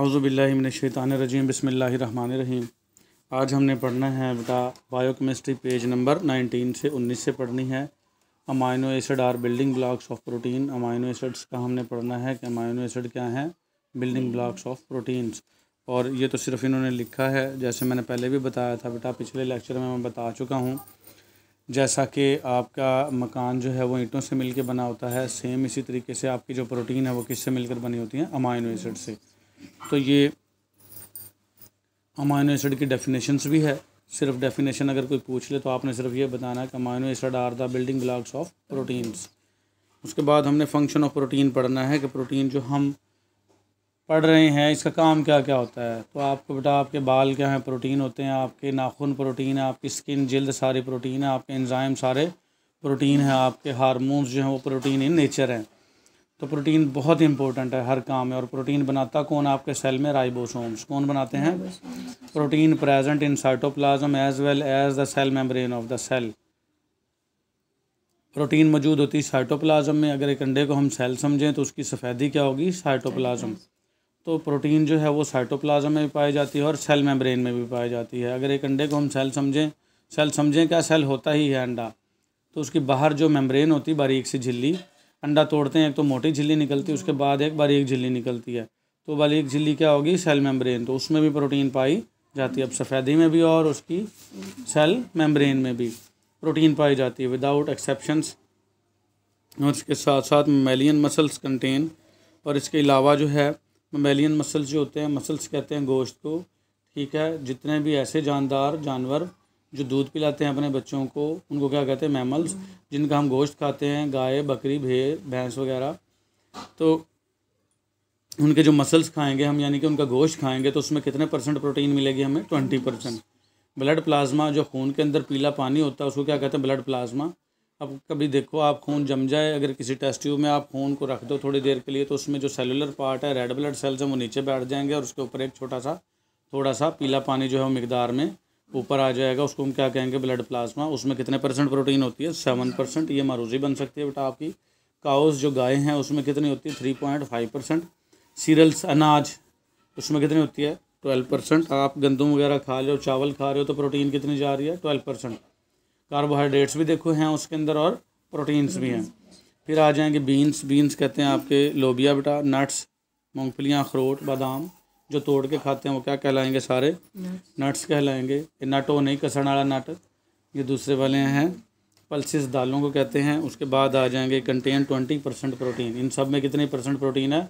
अवज़ुबिल्लिमिनशैतानरजीम बसमीम आज हमने पढ़ना है बेटा बायोकेमिस्ट्री पेज नंबर 19 से 19 से पढ़नी है amino acid are building blocks of protein amino acids का हमने पढ़ना है कि अमाइनो एसिड क्या हैं बिल्डिंग ब्लॉक्स ऑफ प्रोटीन्स और ये तो सिर्फ इन्होंने लिखा है जैसे मैंने पहले भी बताया था बेटा पिछले लेक्चर में मैं बता चुका हूँ जैसा कि आपका मकान जो है वो ईंटों से मिलकर बना होता है सेम इसी तरीके से आपकी जो प्रोटीन है वो किससे मिलकर बनी होती है अमाइनो एसिड से तो ये अमाइनो एसिड की डेफिनेशंस भी है सिर्फ डेफिनेशन अगर कोई पूछ ले तो आपने सिर्फ ये बताना है कि amino acid are the building blocks of proteins उसके बाद हमने फंक्शन ऑफ प्रोटीन पढ़ना है कि प्रोटीन जो हम पढ़ रहे हैं इसका काम क्या क्या होता है तो आपको बेटा आपके बाल क्या हैं प्रोटीन होते हैं आपके नाखून प्रोटीन है आपकी स्किन जल्द सारी प्रोटीन है आपके एंजाइम सारे प्रोटीन है आपके हारमोन्स जो हैं वो प्रोटीन इन नेचर हैं तो प्रोटीन बहुत इंपॉर्टेंट है हर काम में और प्रोटीन बनाता कौन आपके सेल में राइबोसोम्स कौन बनाते हैं protein present in cytoplasm as well as the cell membrane of the cell protein मौजूद होती है साइटोप्लाज्म में अगर एक अंडे को हम सेल समझें तो उसकी सफ़ेदी क्या होगी साइटोप्लाज्म तो प्रोटीन जो है वो साइटोप्लाज्म में भी पाई जाती है और सेल मेम्ब्रेन में भी पाई जाती है अगर एक अंडे को हम सेल समझें सेल समझें क्या सेल होता ही है अंडा तो उसकी बाहर जो मेम्ब्रेन होती बारीक सी झिल्ली अंडा तोड़ते हैं एक तो मोटी झिल्ली निकलती है उसके हाँ। बाद एक बारीक झिल्ली निकलती है तो बारीक झिल्ली क्या होगी सेल मेम्ब्रेन तो उसमें भी प्रोटीन पाई जाती है अब अच्छा। सफ़ेदी में भी और उसकी सेल मेम्ब्रेन में भी प्रोटीन पाई जाती है विदाउट एक्सेप्शंस और इसके साथ साथ मेलियन मसल्स कंटेन और इसके अलावा जो है मेलियन मसल्स जो होते हैं मसल्स कहते हैं गोश्त को ठीक है जितने भी ऐसे जानदार जानवर जो दूध पिलाते हैं अपने बच्चों को उनको क्या कहते हैं मैमल्स जिनका हम गोश्त खाते हैं गाय बकरी भेड़ भैंस वगैरह तो उनके जो मसल्स खाएंगे हम यानी कि उनका गोश्त खाएंगे तो उसमें कितने परसेंट प्रोटीन मिलेगी हमें ट्वेंटी परसेंट ब्लड प्लाज्मा जो खून के अंदर पीला पानी होता है उसको क्या कहते हैं ब्लड प्लाज्मा अब कभी देखो आप खून जम जाए अगर किसी टेस्ट ट्यूब में आप खून को रख दो थोड़ी देर के लिए तो उसमें जो सेलुलर पार्ट है रेड ब्लड सेल्स हैं वो नीचे बैठ जाएंगे और उसके ऊपर एक छोटा सा थोड़ा सा पीला पानी जो है वो मकदार में ऊपर आ जाएगा उसको हम क्या कहेंगे ब्लड प्लाज्मा उसमें कितने परसेंट प्रोटीन होती है सेवन परसेंट ये मारूजी बन सकती है बेटा आपकी काउस जो गाय हैं उसमें कितनी होती है three point five percent cereals अनाज उसमें कितनी होती है ट्वेल्व परसेंट आप गंदम वगैरह खा रहे हो चावल खा रहे हो तो प्रोटीन कितनी जा रही है ट्वेल्व परसेंट कार्बोहाइड्रेट्स भी देखो हैं उसके अंदर और प्रोटीन्स भी हैं फिर आ जाएंगे बीन्स बीन्स कहते हैं आपके लोबिया बेटा नट्स मूँगफलियाँ अखरोट बादाम जो तोड़ के खाते हैं वो क्या कहलाएंगे सारे नट्स कहलाएंगे ये नट वो नहीं कसण वाला नट ये दूसरे वाले हैं पल्सिस दालों को कहते हैं उसके बाद आ जाएंगे कंटेन ट्वेंटी परसेंट प्रोटीन इन सब में कितने परसेंट प्रोटीन है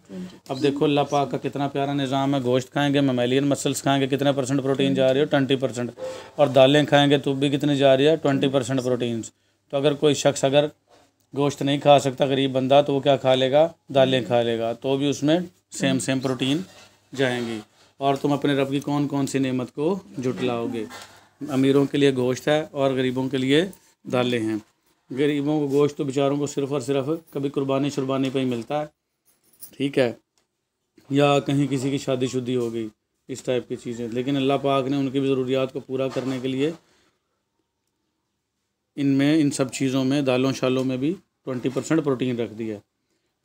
अब देखो अल्लाह पाक का कितना प्यारा निज़ाम है गोश्त खाएंगे ममेलियन मसल्स खाएंगे कितने परसेंट प्रोटीन जा रही हो ट्वेंटी परसेंट और दालें खाएंगे तो भी कितनी जा रही है ट्वेंटी परसेंट प्रोटीन्स तो अगर कोई शख्स अगर गोश्त नहीं खा सकता गरीब बंदा तो वो क्या खा लेगा दालें खा लेगा तो भी उसमें सेम सेम प्रोटीन जाएंगी और तुम अपने रब की कौन कौन सी नेमत को जुटलाओगे अमीरों के लिए गोश्त है और गरीबों के लिए दालें हैं गरीबों को गोश्त तो बेचारों को सिर्फ़ और सिर्फ कभी कुर्बानी शुरबानी पर ही मिलता है ठीक है या कहीं किसी की शादी शुदी हो गई इस टाइप की चीज़ें लेकिन अल्लाह पाक ने उनकी भी ज़रूरियात को पूरा करने के लिए इनमें इन सब चीज़ों में दालों शालों में भी ट्वेंटी परसेंट प्रोटीन रख दिया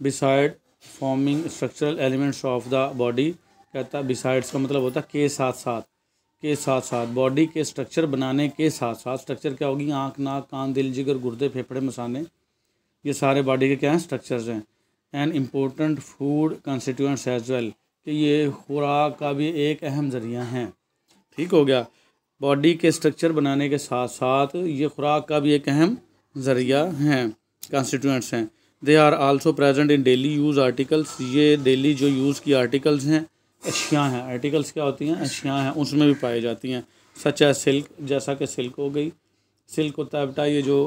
beside forming structural elements of the body कहता है बिसाइड्स का मतलब होता है के साथ साथ के साथ साथ बॉडी के स्ट्रक्चर बनाने के साथ साथ स्ट्रक्चर क्या होगी आँख नाक कान दिल जिगर गुर्दे फेफड़े मसाने ये सारे बॉडी के क्या हैं स्ट्रक्चर्स हैं and important food constituents as well कि ये खुराक का भी एक अहम जरिया है ठीक हो गया बॉडी के स्ट्रक्चर बनाने के साथ साथ ये खुराक का भी एक अहम जरिया हैं कंस्टिट्यूंट्स हैं they are also present in daily use articles ये डेली जो यूज़ की आर्टिकल्स हैं अशिया हैं आर्टिकल्स क्या होती हैं अशिया हैं उसमें भी पाई जाती हैं सच है सिल्क जैसा कि सिल्क हो गई सिल्क होता है बेटा ये जो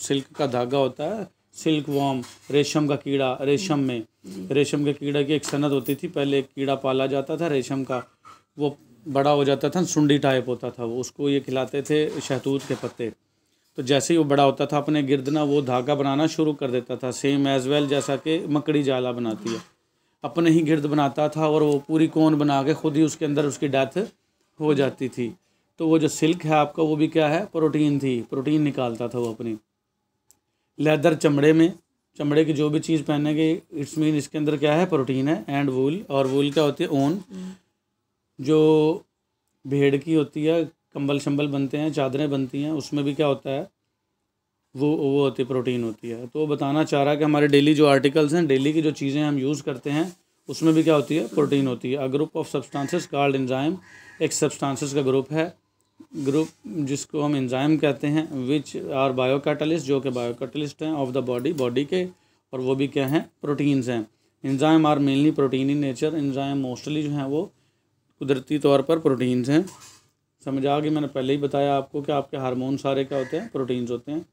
सिल्क का धागा होता है सिल्क वॉम रेशम का कीड़ा रेशम में रेशम के कीड़ा की एक सनत होती थी पहले एक कीड़ा पाला जाता था रेशम का वो बड़ा हो जाता था सुंडी टाइप होता था वो उसको ये खिलाते थे शहतूत के पत्ते तो जैसे ही वो बड़ा होता था अपने गिरदना वो धागा बनाना शुरू कर देता था सेम एज़ वेल जैसा कि मकड़ी जाला बनाती है अपने ही गिर्द बनाता था और वो पूरी कोन बना के खुद ही उसके अंदर उसकी डेथ हो जाती थी तो वो जो सिल्क है आपका वो भी क्या है प्रोटीन थी प्रोटीन निकालता था वो अपनी लेदर चमड़े में चमड़े की जो भी चीज़ पहनेंगे इट्स मीन इसके अंदर क्या है प्रोटीन है एंड वूल और वूल क्या होती है ऊन जो भेड़ की होती है कंबल शंबल बनते हैं चादरें बनती हैं उसमें भी क्या होता है वो वो होती है प्रोटीन होती है तो बताना चाह रहा है कि हमारे डेली जो आर्टिकल्स हैं डेली की जो चीज़ें हम यूज़ करते हैं उसमें भी क्या होती है प्रोटीन होती है a group of substances called enzyme एक सब्सटेंसेस का ग्रुप है ग्रुप जिसको हम एंजाइम कहते हैं विच आर बायो कैटलिस्ट जो कि बायो कैटलिस्ट हैं ऑफ द बॉडी बॉडी के और वो भी क्या हैं प्रोटीन्स हैं enzyme are mainly protein in nature enzyme mostly जो हैं वो कुदरती तौर पर प्रोटीन्स हैं समझ आ गई मैंने पहले ही बताया आपको कि आपके हार्मोन सारे क्या होते हैं प्रोटीन्स होते हैं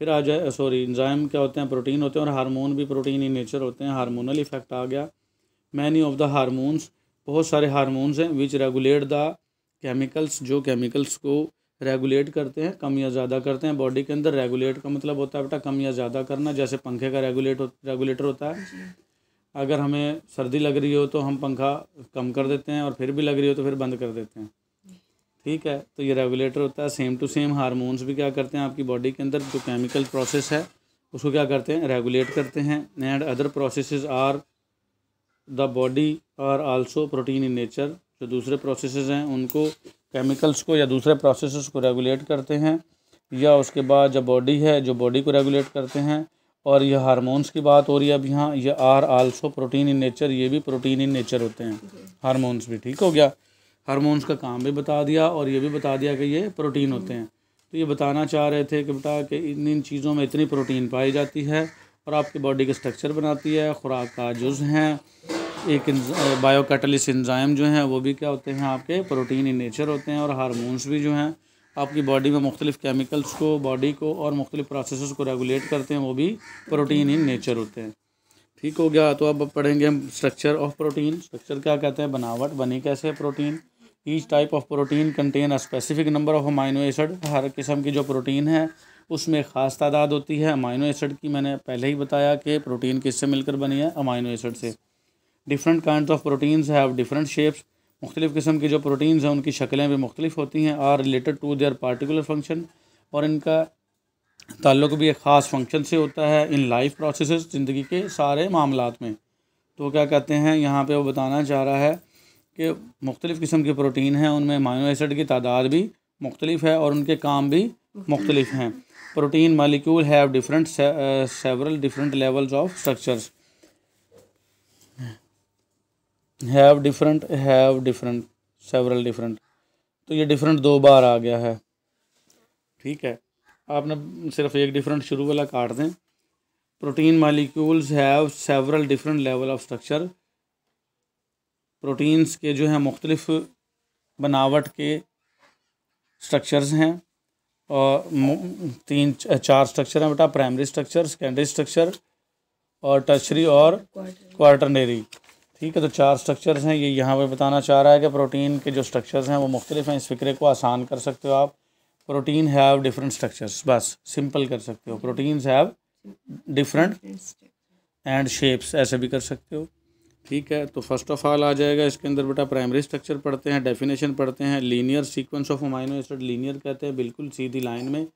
फिर आ जाए सॉरी इंजाइम क्या होते हैं प्रोटीन होते हैं और हार्मोन भी प्रोटीन ही नेचर होते हैं हार्मोनल इफेक्ट आ गया मैनी ऑफ द हारमोन्स बहुत सारे हारमोन्स हैं विच रेगुलेट द केमिकल्स जो केमिकल्स को रेगुलेट करते हैं कम या ज़्यादा करते हैं बॉडी के अंदर रेगुलेट का मतलब होता है बेटा कम या ज़्यादा करना जैसे पंखे का रेगुलेट हो, रेगुलेटर होता है अगर हमें सर्दी लग रही हो तो हम पंखा कम कर देते हैं और फिर भी लग रही हो तो फिर बंद कर देते हैं ठीक है तो ये रेगुलेटर होता है सेम टू सेम हारमोन्स भी क्या करते हैं आपकी बॉडी के अंदर जो केमिकल प्रोसेस है उसको क्या करते हैं रेगुलेट करते हैं and other process are the body are also protein in nature जो दूसरे प्रोसेस हैं उनको केमिकल्स को या दूसरे प्रोसेस को रेगुलेट करते हैं या उसके बाद जब बॉडी है जो बॉडी को रेगुलेट करते हैं और यह हारमोन्स की बात हो रही है अब यहाँ ये are also protein in nature ये भी प्रोटीन इन नेचर होते हैं हारमोन्स भी ठीक हो गया हारमोन्स का काम भी बता दिया और ये भी बता दिया कि ये प्रोटीन होते हैं तो ये बताना चाह रहे थे कि बेटा कि इन इन चीज़ों में इतनी प्रोटीन पाई जाती है और आपकी बॉडी का स्ट्रक्चर बनाती है ख़ुराक का जुज़ हैं एक बायो कैटलिस इंजाइम जो हैं वो भी क्या होते हैं आपके प्रोटीन इन नेचर होते हैं और हारमोन्स भी जो हैं आपकी बॉडी में मुख्तलिफ़ केमिकल्स को बॉडी को और मुख्तलि प्रोसेस को रेगुलेट करते हैं वो भी प्रोटीन इन नेचर होते हैं ठीक हो गया तो अब पढ़ेंगे हम स्ट्रक्चर ऑफ प्रोटीन स्ट्रक्चर क्या कहते हैं बनावट बनी कैसे है protein each type of protein contain a specific number of amino acid हर किस्म की जो प्रोटीन है उसमें ख़ास तादाद होती है अमाइनो एसिड की मैंने पहले ही बताया कि प्रोटीन किससे मिलकर बनी है अमाइनो एसिड से different kind of proteins have different shapes मुख्तलिफ़ किस्म की जो प्रोटीन्स हैं उनकी शक्लें भी मुख्तलिफ होती हैं are related to their particular function और इनका ताल्लुक भी एक ख़ास फंक्शन से होता है इन लाइफ प्रोसेस ज़िंदगी के सारे मामला में तो क्या कहते हैं यहाँ पर वो बताना चाह रहा है कि मुख्तलिफ़ किस्म के प्रोटीन हैं उनमें मायो एसिड की तादाद भी मुख्तलिफ है और उनके काम भी मुख्तलिफ हैं protein molecule have different several different levels of structures have different have different several different तो ये डिफरेंट दो बार आ गया है ठीक है आपने सिर्फ एक डिफरेंट शुरू वाला काट दें protein molecules have several different level of structure proteins के जो हैं मुख्तलिफ़ बनावट के स्ट्रक्चर्स हैं और तीन चार स्ट्रक्चर हैं बेटा प्राइमरी स्ट्रक्चर सेकेंडरी स्ट्रक्चर और टर्शरी और क्वार्टनरी ठीक है तो चार स्ट्रक्चर्स हैं ये यहाँ पे बताना चाह रहा है कि प्रोटीन के जो स्ट्रक्चर्स हैं वो मुख्तलिफ हैं इस फिक्रे को आसान कर सकते हो आप प्रोटीन हैव डिफरेंट स्ट्रक्चर्स बस सिंपल कर सकते हो proteins have different and shapes ऐसे भी कर सकते हो ठीक है तो फर्स्ट ऑफ ऑल आ जाएगा इसके अंदर बेटा प्राइमरी स्ट्रक्चर पढ़ते हैं डेफिनेशन पढ़ते हैं linear sequence of amino acid linear कहते हैं बिल्कुल सीधी लाइन में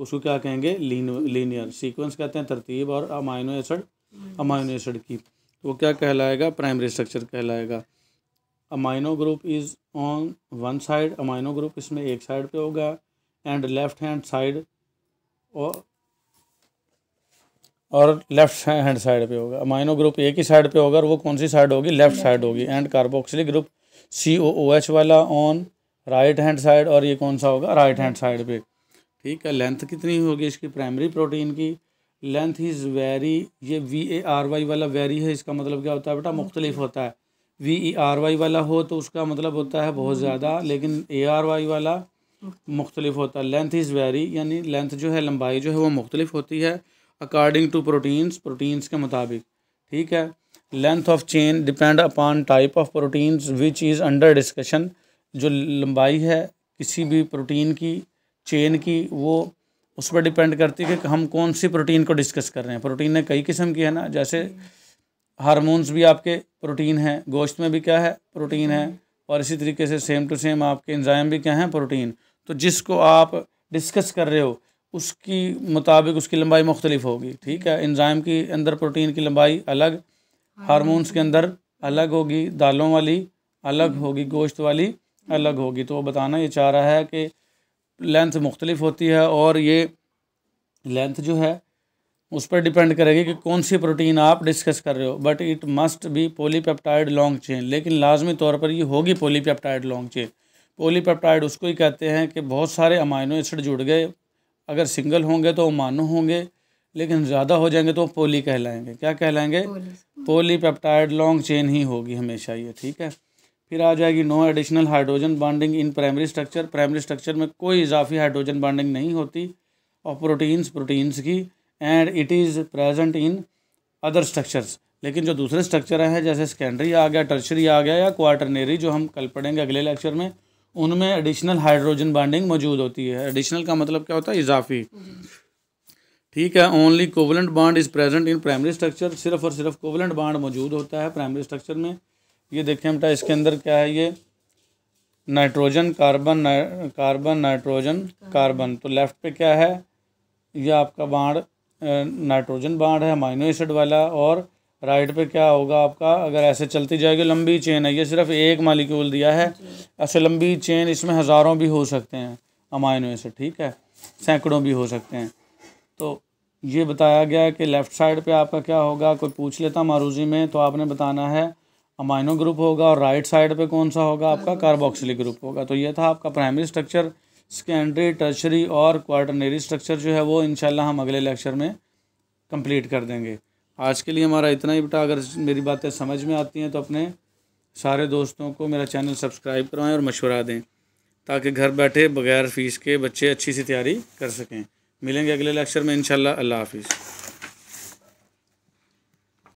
उसको क्या कहेंगे लीनियर सीक्वेंस कहते हैं तरतीब और अमाइनो एसिड अमाइनो एसिड की तो वो क्या कहलाएगा प्राइमरी स्ट्रक्चर कहलाएगा amino group is on one side amino group इसमें एक साइड पे होगा एंड लेफ्ट हैंड साइड और और लेफ्ट हैंड साइड पे होगा अमाइनो ग्रुप ए की साइड पे होगा और वो कौन सी साइड होगी लेफ्ट साइड होगी and carboxylic group C O O H वाला ऑन राइट हैंड साइड और ये कौन सा होगा राइट हैंड साइड पे ठीक है लेंथ कितनी होगी इसकी प्राइमरी प्रोटीन की लेंथ इज़ वेरी ये वी ए आर वाई वाला वेरी है इसका मतलब क्या होता है बेटा मुख्तलिफ होता है वी ई आर वाई वाला हो तो उसका मतलब होता है बहुत ज़्यादा लेकिन ए आर वाई वाला मुख्तलिफ होता है लेंथ इज़ वेरी यानी लेंथ जो है लंबाई जो है वो मुख्तलिफ होती है अकॉर्डिंग टू प्रोटीन्स प्रोटीन्स के मुताबिक ठीक है length of chain depend upon type of proteins which is under discussion जो लंबाई है किसी भी प्रोटीन की चेन की वो उस पर डिपेंड करती है कि हम कौन सी प्रोटीन को डिस्कस कर रहे हैं प्रोटीन ने कई किस्म की है ना जैसे हारमोन्स भी आपके प्रोटीन हैं गोश्त में भी क्या है प्रोटीन है और इसी तरीके से सेम टू सेम आपके इंजाइम भी क्या हैं प्रोटीन तो जिसको आप डिस्कस कर रहे हो उसकी मुताबिक उसकी लंबाई मुख्तलिफ होगी ठीक है इंजाइम की अंदर प्रोटीन की लंबाई अलग हारमोन्स के अंदर अलग होगी दालों वाली अलग हम्म। होगी गोश्त वाली अलग होगी तो वो बताना ये चाह रहा है कि लेंथ मुख्तलिफ होती है और ये लेंथ जो है उस पर डिपेंड करेगी कि कौन सी प्रोटीन आप डिस्कस कर रहे हो but it must be polypeptide long chain लेकिन लाजमी तौर पर ये होगी पोलीपेप्टाइड लॉन्ग चेन पोलीपेप्टाइड उसको ही कहते हैं कि बहुत सारे अमाइनो एसिड जुड़ गए अगर सिंगल होंगे तो वो मानो होंगे लेकिन ज़्यादा हो जाएंगे तो वो पोली कहलाएंगे क्या कहलाएंगे पोली पेप्टाइड लॉन्ग चेन ही होगी हमेशा ये ठीक है फिर आ जाएगी no additional hydrogen bonding in primary structure primary structure में कोई इजाफी हाइड्रोजन बॉन्डिंग नहीं होती और प्रोटीन्स प्रोटीन्स की and it is present in other structures लेकिन जो दूसरे स्ट्रक्चर हैं जैसे सेकेंडरी आ गया टर्शरी आ गया या क्वार्टरनेरी जो हम कल पढ़ेंगे अगले लेक्चर में उनमें एडिशनल हाइड्रोजन बॉन्डिंग मौजूद होती है एडिशनल का मतलब क्या होता है इजाफी ठीक है only covalent bond is present in primary structure सिर्फ और सिर्फ कोवलेंट बॉन्ड मौजूद होता है प्राइमरी स्ट्रक्चर में ये देखें बेटा इसके अंदर क्या है ये nitrogen carbon carbon nitrogen carbon तो लेफ़्ट पे क्या है ये आपका बाड नाइट्रोजन बाड है माइनो एसिड वाला और राइट पे क्या होगा आपका अगर ऐसे चलती जाएगी लंबी चेन है ये सिर्फ एक मालिक्यूल दिया है ऐसे लंबी चेन इसमें हज़ारों भी हो सकते हैं अमाइनो से ठीक है सैकड़ों भी हो सकते हैं तो ये बताया गया है कि लेफ़्ट साइड पे आपका क्या होगा कोई पूछ लेता मारूजी में तो आपने बताना है अमाइनो ग्रुप होगा और राइट साइड पे कौन सा होगा आपका कार्बोक्सिलिक ग्रुप होगा तो ये था आपका प्राइमरी स्ट्रक्चर सेकेंडरी टर्शरी और क्वार्टनरी स्ट्रक्चर जो है वो इन हम अगले लेक्चर में कंप्लीट कर देंगे आज के लिए हमारा इतना ही बेटा अगर मेरी बातें समझ में आती हैं तो अपने सारे दोस्तों को मेरा चैनल सब्सक्राइब करवाएं और मशवरा दें ताकि घर बैठे बगैर फ़ीस के बच्चे अच्छी सी तैयारी कर सकें मिलेंगे अगले लेक्चर में इनशाला अल्लाह हाफिज़